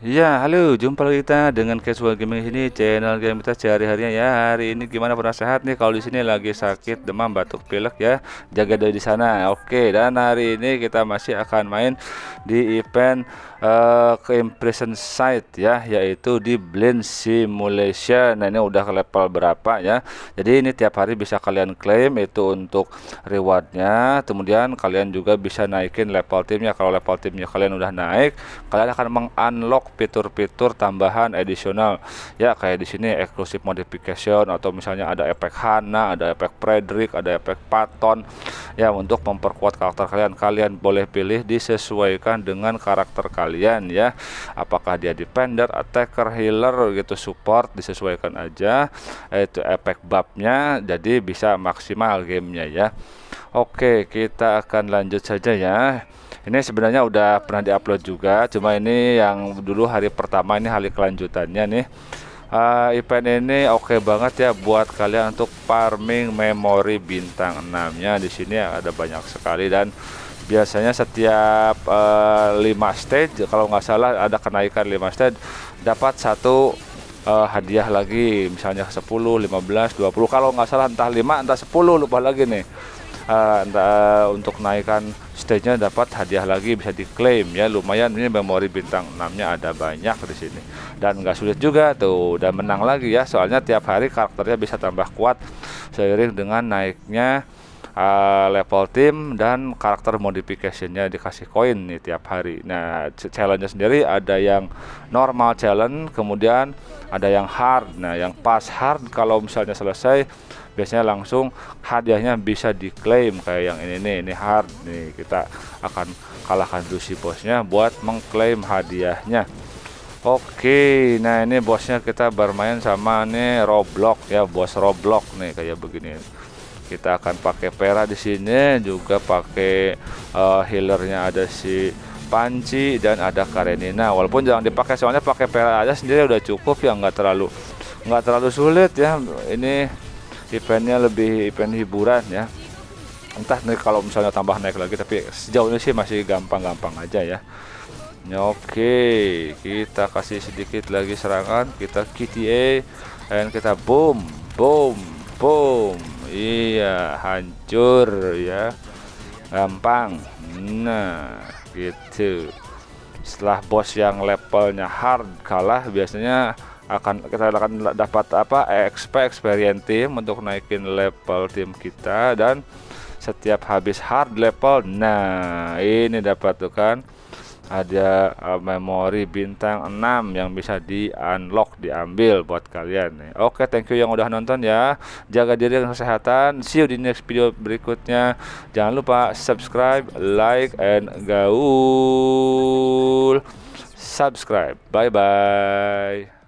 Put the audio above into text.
Ya, halo, jumpa lagi kita dengan Casual Gaming ini channel game kita sehari-harinya ya. Hari ini gimana pernah sehat nih kalau di sini lagi sakit, demam, batuk, pilek ya. Jaga dari di sana. Oke, dan hari ini kita masih akan main di event uh, ke impression site ya, yaitu di Blend Simulation. Nah, ini udah ke level berapa ya. Jadi ini tiap hari bisa kalian klaim itu untuk rewardnya. Kemudian kalian juga bisa naikin level timnya. Kalau level timnya kalian udah naik, kalian akan mengunlock fitur-fitur tambahan additional ya kayak di sini eksklusif modification atau misalnya ada efek Hana, ada efek Frederick, ada efek Patton ya untuk memperkuat karakter kalian. Kalian boleh pilih disesuaikan dengan karakter kalian ya. Apakah dia defender, attacker, healer gitu, support disesuaikan aja itu efek babnya jadi bisa maksimal gamenya ya. Oke, kita akan lanjut saja ya ini sebenarnya udah pernah diupload juga cuma ini yang dulu hari pertama ini hari kelanjutannya nih uh, event ini oke okay banget ya buat kalian untuk farming memori bintang 6 nya di sini ada banyak sekali dan biasanya setiap uh, eh, 5 stage kalau nggak salah ada kenaikan 5 stage dapat satu uh, hadiah lagi misalnya 10 15 20 kalau nggak salah entah 5 entah 10 lupa lagi nih uh, entah, uh, untuk naikkan stage-nya dapat hadiah lagi bisa diklaim ya lumayan ini memori bintang 6-nya ada banyak di sini dan nggak sulit juga tuh dan menang lagi ya soalnya tiap hari karakternya bisa tambah kuat seiring dengan naiknya uh, level tim dan karakter modificationnya dikasih koin nih tiap hari. Nah challenge sendiri ada yang normal challenge, kemudian ada yang hard. Nah yang pas hard kalau misalnya selesai biasanya langsung hadiahnya bisa diklaim kayak yang ini nih ini hard nih kita akan kalahkan dulu si bosnya buat mengklaim hadiahnya. Oke, nah ini bosnya kita bermain sama nih Roblox ya, bos Roblox nih kayak begini kita akan pakai pera di sini juga pakai uh, healernya ada si Panci dan ada Karenina walaupun jangan dipakai soalnya pakai pera aja sendiri udah cukup ya nggak terlalu nggak terlalu sulit ya ini eventnya lebih event hiburan ya entah nih kalau misalnya tambah naik lagi tapi sejauh ini sih masih gampang-gampang aja ya Oke, kita kasih sedikit lagi serangan. Kita KTA dan kita boom, boom, boom, iya hancur ya gampang nah gitu setelah bos yang levelnya hard kalah biasanya akan kita akan dapat apa XP experience team untuk naikin level tim kita dan setiap habis hard level nah ini dapat tuh kan ada uh, memori bintang 6 yang bisa di unlock diambil buat kalian oke okay, thank you yang udah nonton ya jaga diri dan kesehatan see you di next video berikutnya jangan lupa subscribe like and gaul subscribe bye bye